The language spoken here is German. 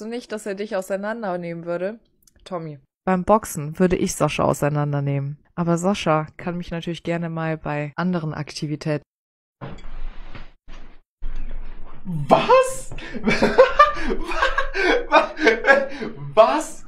du nicht, dass er dich auseinandernehmen würde? Tommy. Beim Boxen würde ich Sascha auseinandernehmen. Aber Sascha kann mich natürlich gerne mal bei anderen Aktivitäten. Was? Was? Was?